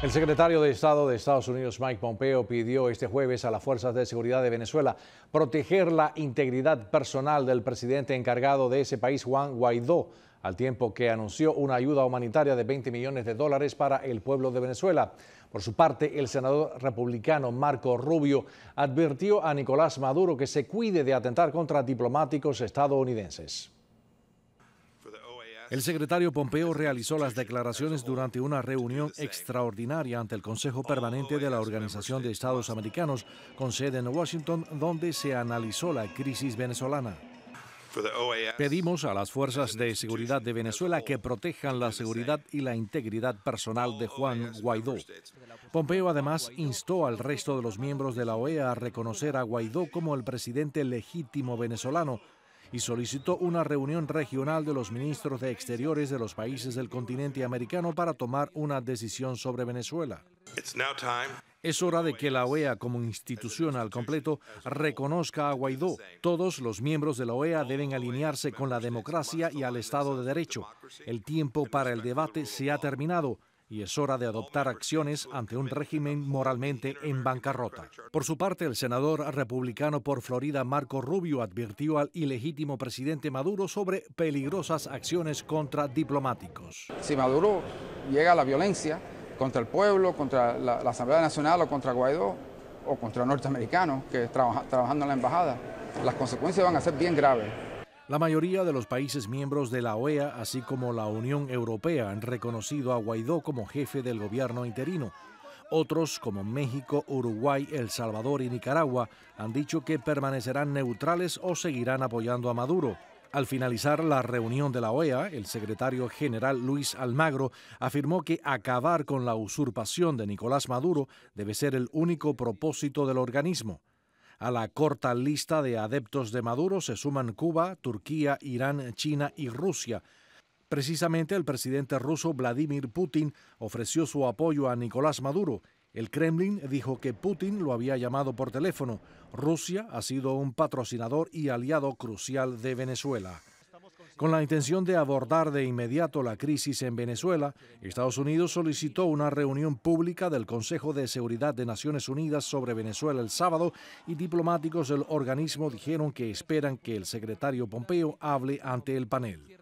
El secretario de Estado de Estados Unidos, Mike Pompeo, pidió este jueves a las Fuerzas de Seguridad de Venezuela proteger la integridad personal del presidente encargado de ese país, Juan Guaidó, al tiempo que anunció una ayuda humanitaria de 20 millones de dólares para el pueblo de Venezuela. Por su parte, el senador republicano Marco Rubio advirtió a Nicolás Maduro que se cuide de atentar contra diplomáticos estadounidenses. El secretario Pompeo realizó las declaraciones durante una reunión extraordinaria ante el Consejo oh, Permanente de la Organización de Estados Americanos, con sede en Washington, donde se analizó la crisis venezolana. Pedimos a las fuerzas de seguridad de Venezuela que protejan la seguridad y la integridad personal de Juan Guaidó. Pompeo además instó al resto de los miembros de la OEA a reconocer a Guaidó como el presidente legítimo venezolano y solicitó una reunión regional de los ministros de Exteriores de los países del continente americano para tomar una decisión sobre Venezuela. Es hora de que la OEA como institución al completo reconozca a Guaidó. Todos los miembros de la OEA deben alinearse con la democracia y al Estado de Derecho. El tiempo para el debate se ha terminado y es hora de adoptar acciones ante un régimen moralmente en bancarrota. Por su parte, el senador republicano por Florida, Marco Rubio, advirtió al ilegítimo presidente Maduro sobre peligrosas acciones contra diplomáticos. Si Maduro llega a la violencia contra el pueblo, contra la, Asamblea Nacional o contra Guaidó o contra norteamericanos que trabaja, trabajando en la embajada, las consecuencias van a ser bien graves. La mayoría de los países miembros de la OEA, así como la Unión Europea, han reconocido a Guaidó como jefe del gobierno interino. Otros, como México, Uruguay, El Salvador y Nicaragua, han dicho que permanecerán neutrales o seguirán apoyando a Maduro. Al finalizar la reunión de la OEA, el secretario general Luis Almagro afirmó que acabar con la usurpación de Nicolás Maduro debe ser el único propósito del organismo. A la corta lista de adeptos de Maduro se suman Cuba, Turquía, Irán, China y Rusia. Precisamente el presidente ruso Vladimir Putin ofreció su apoyo a Nicolás Maduro. El Kremlin dijo que Putin lo había llamado por teléfono. Rusia ha sido un patrocinador y aliado crucial de Venezuela. Con la intención de abordar de inmediato la crisis en Venezuela, Estados Unidos solicitó una reunión pública del Consejo de Seguridad de Naciones Unidas sobre Venezuela el sábado y diplomáticos del organismo dijeron que esperan que el secretario Pompeo hable ante el panel.